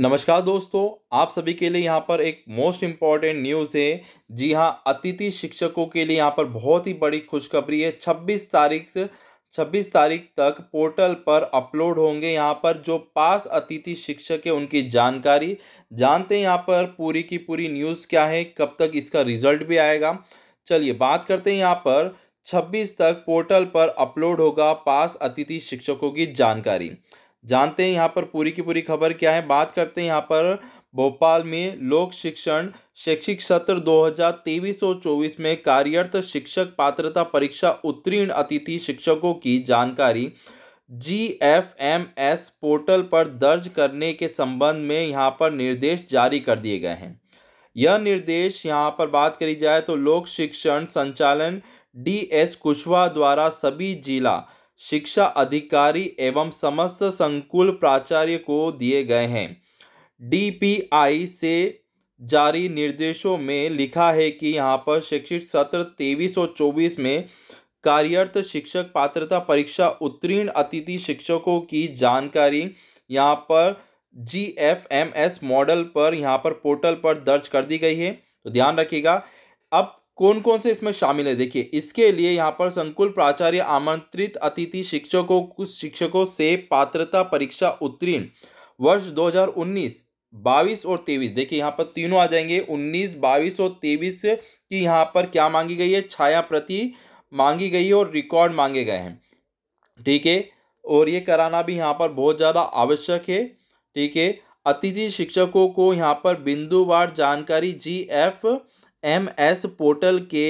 नमस्कार दोस्तों आप सभी के लिए यहाँ पर एक मोस्ट इम्पॉर्टेंट न्यूज़ है जी हाँ अतिथि शिक्षकों के लिए यहाँ पर बहुत ही बड़ी खुशखबरी है 26 तारीख 26 तारीख तक पोर्टल पर अपलोड होंगे यहाँ पर जो पास अतिथि शिक्षक है उनकी जानकारी जानते हैं यहाँ पर पूरी की पूरी न्यूज़ क्या है कब तक इसका रिजल्ट भी आएगा चलिए बात करते हैं यहाँ पर छब्बीस तक पोर्टल पर अपलोड होगा पास अतिथि शिक्षकों की जानकारी जानते हैं यहाँ पर पूरी की पूरी खबर क्या है बात करते हैं यहाँ पर भोपाल में लोक शिक्षण शैक्षिक सत्र 2023-24 में कार्यरत शिक्षक पात्रता परीक्षा उत्तीर्ण अतिथि शिक्षकों की जानकारी G F M S portal पर दर्ज करने के संबंध में यहाँ पर निर्देश जारी कर दिए गए हैं यह निर्देश यहाँ पर बात करी जाए तो लोक शिक्षण संचालन डी एस कुशवाहा द्वारा सभी जिला शिक्षा अधिकारी एवं समस्त संकुल प्राचार्य को दिए गए हैं डीपीआई से जारी निर्देशों में लिखा है कि यहाँ पर शैक्षिक सत्र तेईस और चौबीस में कार्यरत शिक्षक पात्रता परीक्षा उत्तीर्ण अतिथि शिक्षकों की जानकारी यहाँ पर G F M S model पर यहाँ पर पोर्टल पर दर्ज कर दी गई है तो ध्यान रखिएगा अब कौन कौन से इसमें शामिल है देखिए इसके लिए यहाँ पर संकुल प्राचार्य आमंत्रित अतिथि शिक्षकों कुछ शिक्षकों से पात्रता परीक्षा उत्तीर्ण वर्ष 2019 22 और 23 देखिए यहाँ पर तीनों आ जाएंगे 19 22 और 23 की यहाँ पर क्या मांगी गई है छाया प्रति मांगी गई है और रिकॉर्ड मांगे गए हैं ठीक है और ये कराना भी यहाँ पर बहुत ज़्यादा आवश्यक है ठीक है अतिथि शिक्षकों को यहाँ पर बिंदुवार जानकारी G F M S portal के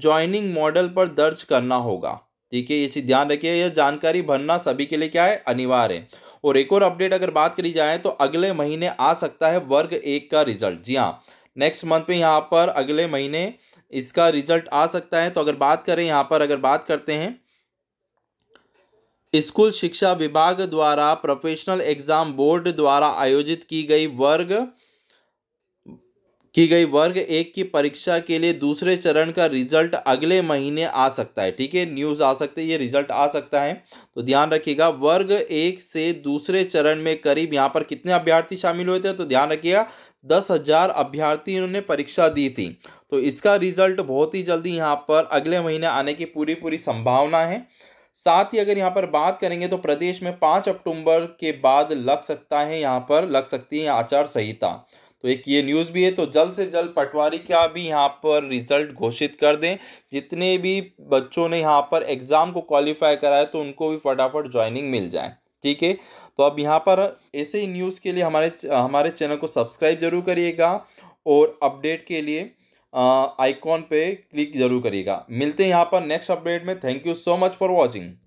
ज्वाइनिंग मॉडल पर दर्ज करना होगा ठीक है ये चीज़ ध्यान रखिए यह जानकारी भरना सभी के लिए क्या है अनिवार्य है और एक और अपडेट अगर बात करी जाए तो अगले महीने आ सकता है वर्ग एक का रिजल्ट जी हाँ नेक्स्ट मंथ में यहाँ पर अगले महीने इसका रिजल्ट आ सकता है तो अगर बात करें यहाँ पर अगर बात करते हैं स्कूल शिक्षा विभाग द्वारा प्रोफेशनल एग्जाम बोर्ड द्वारा आयोजित की गई वर्ग की गई वर्ग एक की परीक्षा के लिए दूसरे चरण का रिजल्ट अगले महीने आ सकता है ठीक है न्यूज़ आ सकते ये रिजल्ट आ सकता है तो ध्यान रखिएगा वर्ग एक से दूसरे चरण में करीब यहाँ पर कितने अभ्यर्थी शामिल हुए थे तो ध्यान रखिएगा दस हजार अभ्यर्थियों ने परीक्षा दी थी तो इसका रिजल्ट बहुत ही जल्दी यहाँ पर अगले महीने आने की पूरी पूरी संभावना है साथ ही अगर यहाँ पर बात करेंगे तो प्रदेश में पाँच अक्टूबर के बाद लग सकता है यहाँ पर लग सकती है आचार संहिता तो एक ये न्यूज़ भी है तो जल्द से जल्द पटवारी का भी यहाँ पर रिज़ल्ट घोषित कर दें जितने भी बच्चों ने यहाँ पर एग्ज़ाम को क्वालिफाई कराया तो उनको भी फटाफट ज्वाइनिंग मिल जाए ठीक है तो अब यहाँ पर ऐसे ही न्यूज़ के लिए हमारे हमारे चैनल को सब्सक्राइब जरूर करिएगा और अपडेट के लिए आइकॉन पे क्लिक जरूर करिएगा मिलते हैं यहाँ पर नेक्स्ट अपडेट में thank you so much for watching